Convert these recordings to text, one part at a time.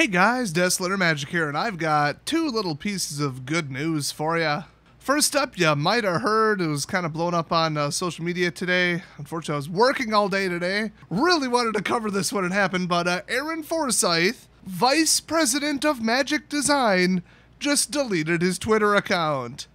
Hey guys, Desolator Magic here, and I've got two little pieces of good news for you. First up, you might have heard it was kind of blown up on uh, social media today. Unfortunately, I was working all day today. Really wanted to cover this when it happened, but uh, Aaron Forsyth, Vice President of Magic Design, just deleted his Twitter account.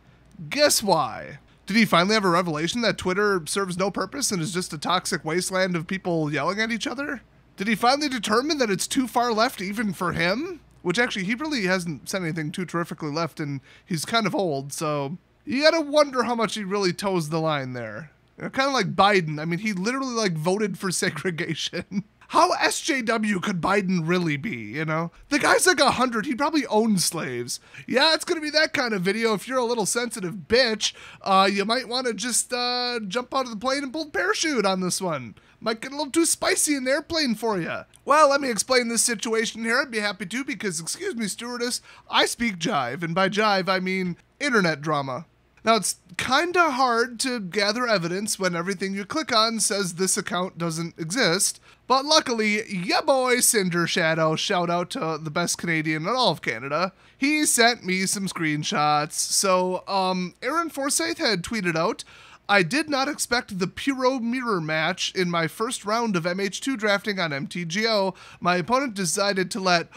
Guess why? Did he finally have a revelation that Twitter serves no purpose and is just a toxic wasteland of people yelling at each other? Did he finally determine that it's too far left even for him? Which actually, he really hasn't said anything too terrifically left, and he's kind of old, so you gotta wonder how much he really toes the line there. You know, kind of like Biden. I mean, he literally like voted for segregation how SJW could Biden really be? You know, the guy's like a hundred. He probably owns slaves. Yeah, it's gonna be that kind of video. If you're a little sensitive bitch, uh, you might want to just uh, jump out of the plane and pull the parachute on this one. Might get a little too spicy in the airplane for you. Well, let me explain this situation here. I'd be happy to because, excuse me, stewardess, I speak jive, and by jive I mean internet drama. Now, it's kind of hard to gather evidence when everything you click on says this account doesn't exist, but luckily, ya boy Cinder Shadow, shout out to the best Canadian in all of Canada, he sent me some screenshots. So, um, Aaron Forsyth had tweeted out, I did not expect the Puro Mirror match in my first round of MH2 drafting on MTGO. My opponent decided to let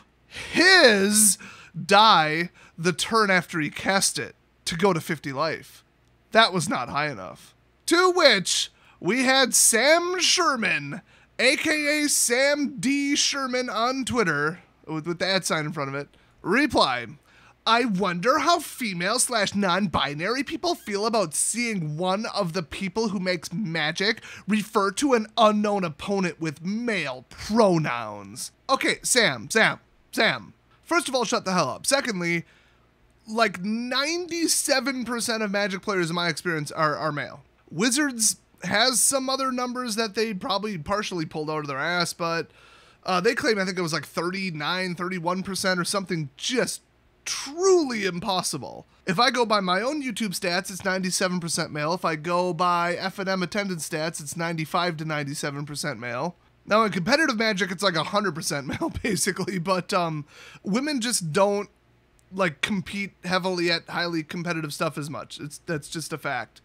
his die the turn after he cast it to go to 50 life. That was not high enough. To which we had Sam Sherman aka Sam D. Sherman on Twitter, with, with the ad sign in front of it, replied, I wonder how female slash non binary people feel about seeing one of the people who makes magic refer to an unknown opponent with male pronouns. Okay, Sam, Sam, Sam. First of all, shut the hell up. Secondly, like 97% of magic players in my experience are, are male. Wizards has some other numbers that they probably partially pulled out of their ass, but uh, they claim I think it was like 39, 31% or something just truly impossible. If I go by my own YouTube stats, it's 97% male. If I go by F&M attendance stats, it's 95 to 97% male. Now in competitive magic, it's like 100% male basically, but um, women just don't like compete heavily at highly competitive stuff as much. It's that's just a fact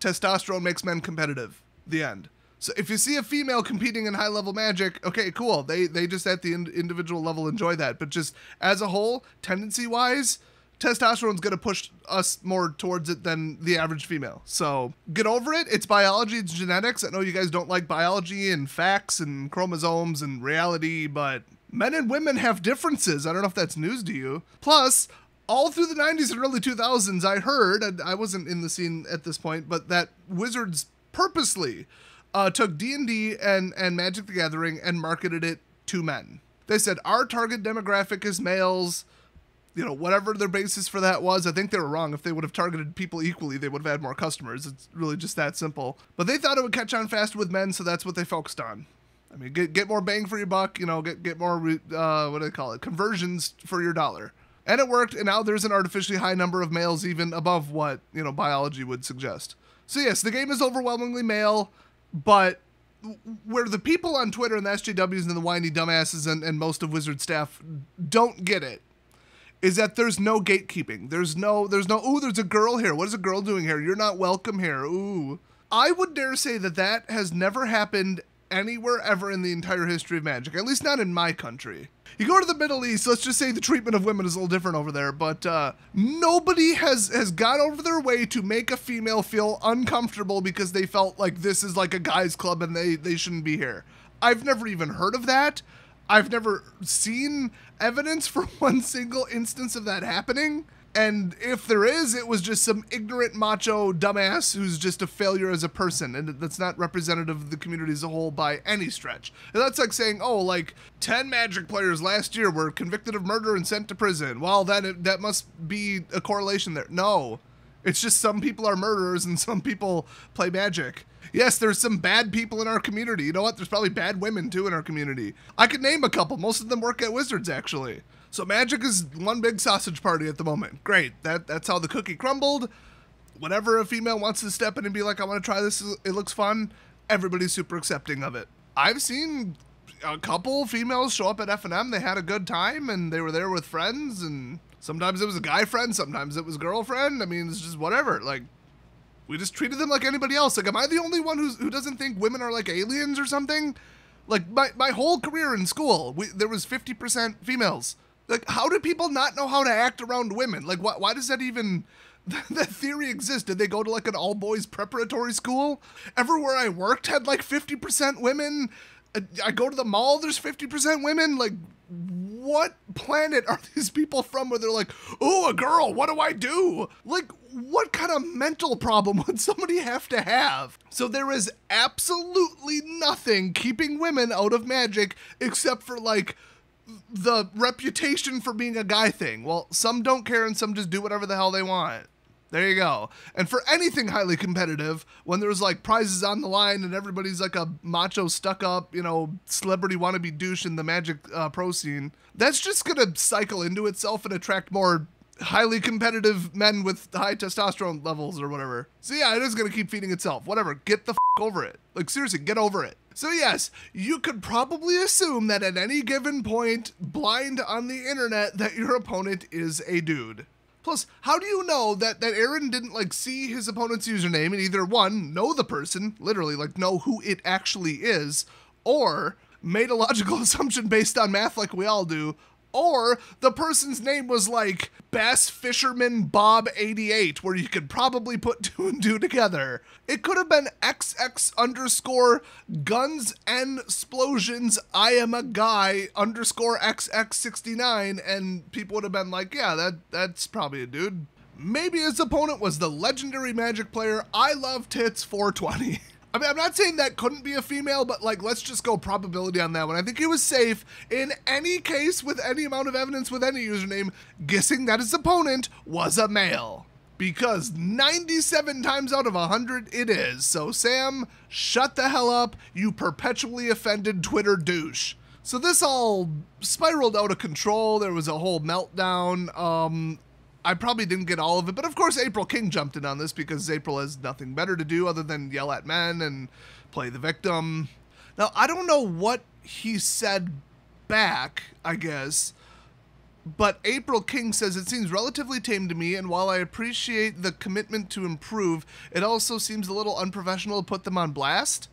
testosterone makes men competitive. The end. So if you see a female competing in high level magic, okay, cool. They they just at the in- individual level enjoy that, but just as a whole, tendency wise, testosterone's going to push us more towards it than the average female. So get over it. It's biology, it's genetics. I know you guys don't like biology and facts and chromosomes and reality, but men and women have differences. I don't know if that's news to you. Plus, all through the 90s and early 2000s, I heard, I wasn't in the scene at this point, but that Wizards purposely uh, took D&D and, and Magic the Gathering and marketed it to men. They said, our target demographic is males, you know, whatever their basis for that was. I think they were wrong. If they would have targeted people equally, they would have had more customers. It's really just that simple. But they thought it would catch on fast with men, so that's what they focused on. I mean, get, get more bang for your buck, you know, get, get more, uh, what do they call it, conversions for your dollar and it worked. And now there's an artificially high number of males, even above what you know biology would suggest. So yes, the game is overwhelmingly male, but where the people on Twitter and the SJWs and the whiny dumbasses and, and most of Wizard staff don't get it is that there's no gatekeeping. There's no, there's no, ooh, there's a girl here. What is a girl doing here? You're not welcome here. Ooh. I would dare say that that has never happened anywhere ever in the entire history of magic, at least not in my country. You go to the Middle East, let's just say the treatment of women is a little different over there, but uh, nobody has, has gone over their way to make a female feel uncomfortable because they felt like this is like a guy's club and they, they shouldn't be here. I've never even heard of that. I've never seen evidence for one single instance of that happening. And if there is, it was just some ignorant macho dumbass who's just a failure as a person, and that's not representative of the community as a whole by any stretch. And that's like saying, oh, like ten Magic players last year were convicted of murder and sent to prison. Well, that that must be a correlation there. No, it's just some people are murderers and some people play Magic. Yes, there's some bad people in our community. You know what? There's probably bad women too in our community. I could name a couple. Most of them work at Wizards, actually. So magic is one big sausage party at the moment. Great. That that's how the cookie crumbled. Whenever a female wants to step in and be like, I want to try this, it looks fun, everybody's super accepting of it. I've seen a couple females show up at F&M. They had a good time and they were there with friends and sometimes it was a guy friend, sometimes it was girlfriend. I mean, it's just whatever. Like we just treated them like anybody else. Like am I the only one who's, who doesn't think women are like aliens or something? Like my, my whole career in school, we, there was 50% females. Like, how do people not know how to act around women? Like, why, why does that even that theory exists. Did they go to like an all boys preparatory school? Everywhere I worked had like 50% women. Uh, I go to the mall, there's 50% women. Like, what planet are these people from where they're like, oh, a girl, what do I do? Like, what kind of mental problem would somebody have to have? So there is absolutely nothing keeping women out of magic except for like, the reputation for being a guy thing. Well, some don't care and some just do whatever the hell they want. There you go. And for anything highly competitive, when there's like prizes on the line and everybody's like a macho, stuck up, you know, celebrity wannabe douche in the Magic uh, Pro scene, that's just going to cycle into itself and attract more highly competitive men with high testosterone levels or whatever. So yeah, it is going to keep feeding itself. Whatever. Get the f- over it. Like seriously, get over it. So yes, you could probably assume that at any given point, blind on the internet, that your opponent is a dude. Plus, how do you know that, that Aaron didn't like see his opponent's username and either one, know the person, literally, like know who it actually is, or made a logical assumption based on math like we all do or the person's name was like Bass Fisherman Bob 88, where you could probably put two and two together. It could have been XX underscore guns and explosions. I am a guy underscore XX69, and people would have been like, yeah, that that's probably a dude. Maybe his opponent was the legendary magic player I love tits 420. I mean, I'm not saying that couldn't be a female, but like, let's just go probability on that one. I think he was safe in any case with any amount of evidence with any username, guessing that his opponent was a male. Because 97 times out of 100, it is. So, Sam, shut the hell up. You perpetually offended Twitter douche. So this all spiraled out of control. There was a whole meltdown. Um, I probably didn't get all of it, but of course April King jumped in on this because April has nothing better to do other than yell at men and play the victim. Now, I don't know what he said back, I guess, but April King says it seems relatively tame to me, and while I appreciate the commitment to improve, it also seems a little unprofessional to put them on blast.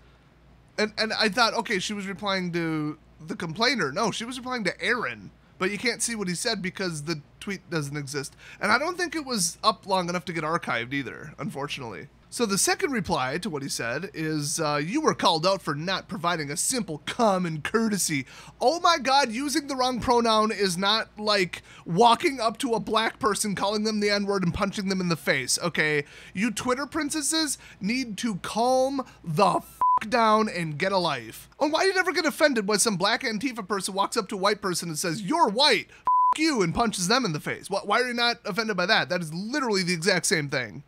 And and I thought, okay, she was replying to the complainer. No, she was replying to Aaron but you can't see what he said because the tweet doesn't exist. And I don't think it was up long enough to get archived either, unfortunately. So the second reply to what he said is, uh, you were called out for not providing a simple common courtesy. Oh my god, using the wrong pronoun is not like walking up to a black person, calling them the n-word and punching them in the face, okay? You Twitter princesses need to calm the down and get a life. And why do you never get offended when some black Antifa person walks up to a white person and says, you're white, you, and punches them in the face? Why are you not offended by that? That is literally the exact same thing.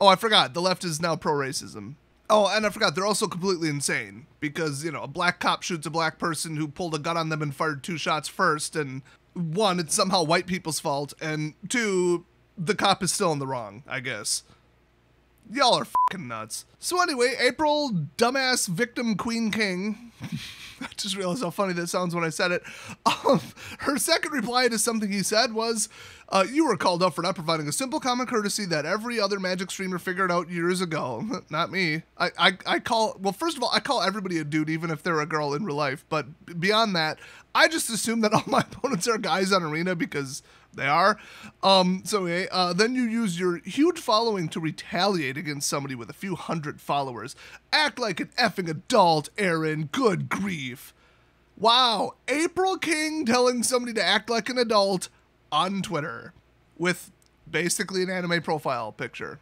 Oh, I forgot. The left is now pro-racism. Oh, and I forgot, they're also completely insane because, you know, a black cop shoots a black person who pulled a gun on them and fired two shots first. And one, it's somehow white people's fault. And two, the cop is still in the wrong, I guess. Y'all are fucking nuts. So anyway, April, dumbass victim queen king, I just realized how funny that sounds when I said it. Um, her second reply to something he said was, uh, You were called up for not providing a simple common courtesy that every other Magic streamer figured out years ago. not me. I, I, I call, well, first of all, I call everybody a dude, even if they're a girl in real life. But beyond that, I just assume that all my opponents are guys on Arena because they are. Um, so uh, then you use your huge following to retaliate against somebody with a few hundred followers. Act like an effing adult, Aaron. Good Good grief. Wow, April King telling somebody to act like an adult on Twitter with basically an anime profile picture.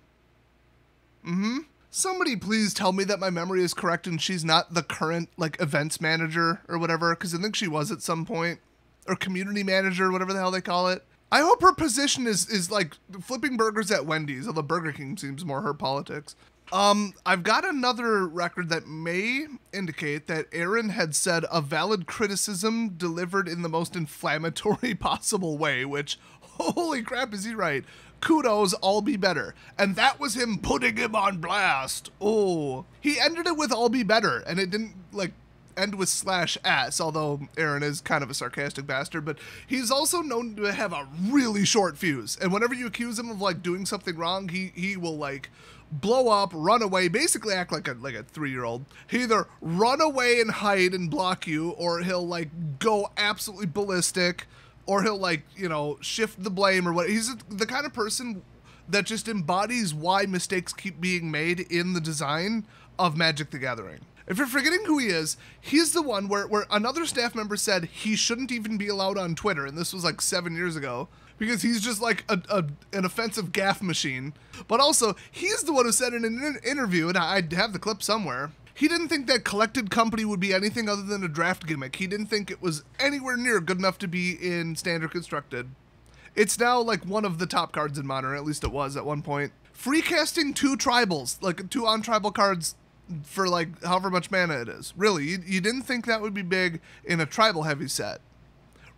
Mm hmm. Somebody please tell me that my memory is correct and she's not the current, like, events manager or whatever, because I think she was at some point, or community manager, whatever the hell they call it. I hope her position is, is like flipping burgers at Wendy's, although Burger King seems more her politics. Um, I've got another record that may indicate that Aaron had said a valid criticism delivered in the most inflammatory possible way, which, holy crap, is he right? Kudos, I'll be better. And that was him putting him on blast. Oh, he ended it with I'll be better, and it didn't, like, end with slash ass, although Aaron is kind of a sarcastic bastard, but he's also known to have a really short fuse. And whenever you accuse him of like doing something wrong, he he will like blow up, run away, basically act like a like a three year old. He either run away and hide and block you, or he'll like go absolutely ballistic, or he'll like you know shift the blame or what. He's the kind of person that just embodies why mistakes keep being made in the design of Magic the Gathering. If you're forgetting who he is, he's the one where, where another staff member said he shouldn't even be allowed on Twitter, and this was like seven years ago because he's just like a, a, an offensive gaff machine. But also, he's the one who said in an interview, and I have the clip somewhere, he didn't think that collected company would be anything other than a draft gimmick. He didn't think it was anywhere near good enough to be in standard constructed. It's now like one of the top cards in modern, at least it was at one point. Free casting two tribals, like two on tribal cards for like however much mana it is. Really, you, you didn't think that would be big in a tribal heavy set.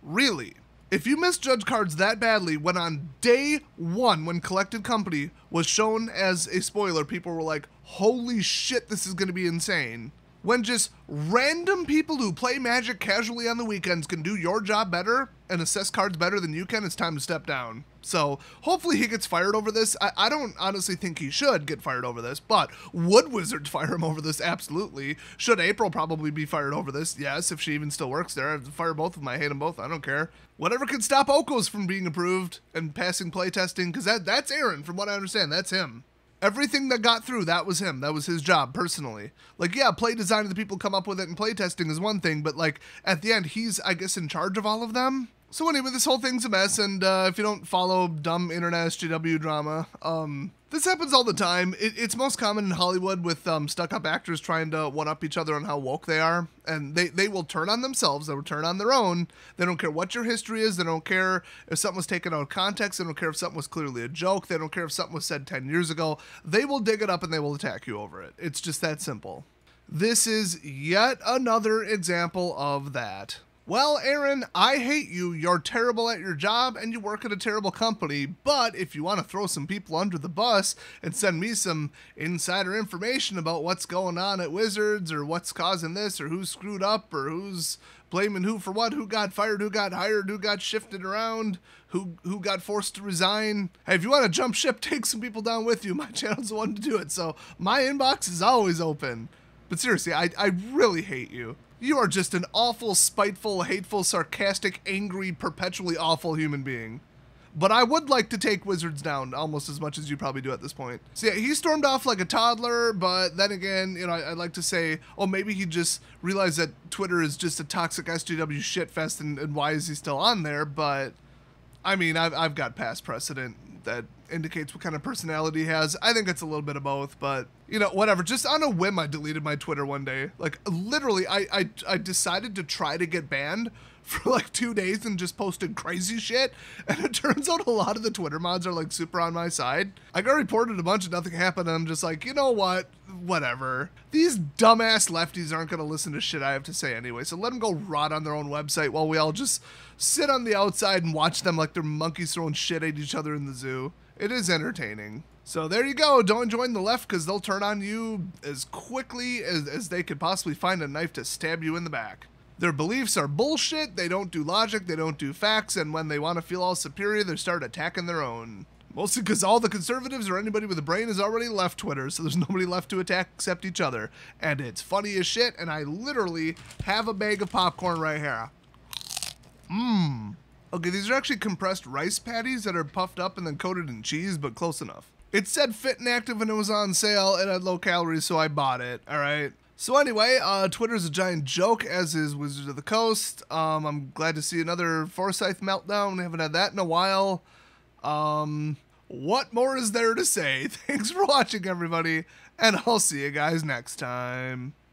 Really? If you misjudge cards that badly, when on day one, when Collected Company was shown as a spoiler, people were like, holy shit, this is going to be insane. When just random people who play Magic casually on the weekends can do your job better, and assess cards better than you can, it's time to step down. So hopefully he gets fired over this. I, I, don't honestly think he should get fired over this, but would Wizards fire him over this? Absolutely. Should April probably be fired over this? Yes, if she even still works there. I'd fire both of them. I hate them both. I don't care. Whatever could stop Okos from being approved and passing playtesting, because that, that's Aaron, from what I understand. That's him. Everything that got through, that was him. That was his job, personally. Like, yeah, play design the people come up with it and play testing is one thing, but, like, at the end, he's, I guess, in charge of all of them? So anyway, this whole thing's a mess, and uh, if you don't follow dumb internet SJW drama, um, this happens all the time. It, it's most common in Hollywood with um, stuck-up actors trying to one-up each other on how woke they are, and they, they will turn on themselves. They will turn on their own. They don't care what your history is. They don't care if something was taken out of context. They don't care if something was clearly a joke. They don't care if something was said 10 years ago. They will dig it up and they will attack you over it. It's just that simple. This is yet another example of that. Well, Aaron, I hate you. You're terrible at your job and you work at a terrible company. But if you want to throw some people under the bus and send me some insider information about what's going on at Wizards or what's causing this or who's screwed up or who's blaming who for what, who got fired, who got hired, who got shifted around, who who got forced to resign. Hey, if you want to jump ship, take some people down with you. My channel's the one to do it. So my inbox is always open. But seriously, I, I really hate you. You are just an awful, spiteful, hateful, sarcastic, angry, perpetually awful human being. But I would like to take wizards down almost as much as you probably do at this point. So yeah, he stormed off like a toddler, but then again, you know, I, would like to say, oh, maybe he just realized that Twitter is just a toxic SJW shitfest and, and why is he still on there? But I mean, I've, I've got past precedent that indicates what kind of personality he has. I think it's a little bit of both, but you know, whatever. Just on a whim, I deleted my Twitter one day. Like literally, I I, I decided to try to get banned for like two days and just posted crazy shit. And it turns out a lot of the Twitter mods are like super on my side. I got reported a bunch and nothing happened. And I'm just like, you know what? Whatever. These dumbass lefties aren't going to listen to shit I have to say anyway. So let them go rot on their own website while we all just sit on the outside and watch them like they're monkeys throwing shit at each other in the zoo. It is entertaining. So there you go. Don't join the left because they'll turn on you as quickly as, as they could possibly find a knife to stab you in the back. Their beliefs are bullshit, they don't do logic, they don't do facts, and when they want to feel all superior, they start attacking their own. Mostly because all the conservatives or anybody with a brain has already left Twitter, so there's nobody left to attack except each other. And it's funny as shit, and I literally have a bag of popcorn right here. Mmm. Okay, these are actually compressed rice patties that are puffed up and then coated in cheese, but close enough. It said fit and active and it was on sale. It had low calories, so I bought it. All right. So anyway, uh, Twitter's a giant joke, as is Wizards of the Coast. Um, I'm glad to see another Forsyth meltdown. I haven't had that in a while. Um, what more is there to say? Thanks for watching, everybody, and I'll see you guys next time.